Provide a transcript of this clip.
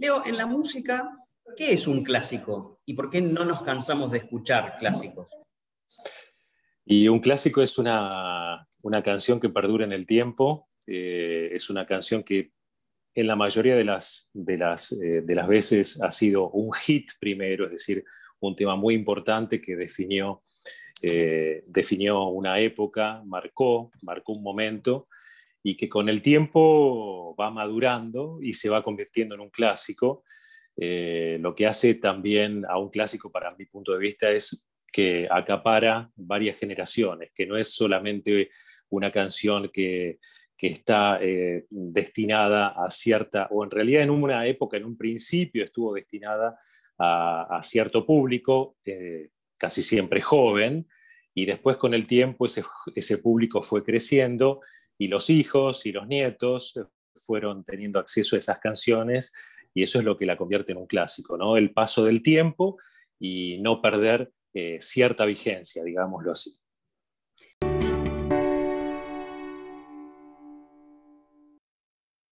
Leo, en la música, ¿qué es un clásico? ¿Y por qué no nos cansamos de escuchar clásicos? Y un clásico es una, canción que perdura en el tiempo, eh, es una canción que en la mayoría eh, de las, veces ha sido un hit primero, es decir, un tema muy importante que definió, eh, definió una época, marcó, marcó un momento, y que con el tiempo va madurando y se va convirtiendo en un clásico. Eh, lo que hace también a un clásico, para mi punto de vista, es que acapara varias generaciones, que no es solamente una canción que, está eh, destinada a cierta, o en realidad en una época, en un principio estuvo destinada a, cierto público, eh, casi siempre joven, y después con el tiempo ese, ese público fue creciendo y los hijos y los nietos fueron teniendo acceso a esas canciones y eso es lo que la convierte en un clásico, ¿no? El paso del tiempo y no perder eh, cierta vigencia, digámoslo así.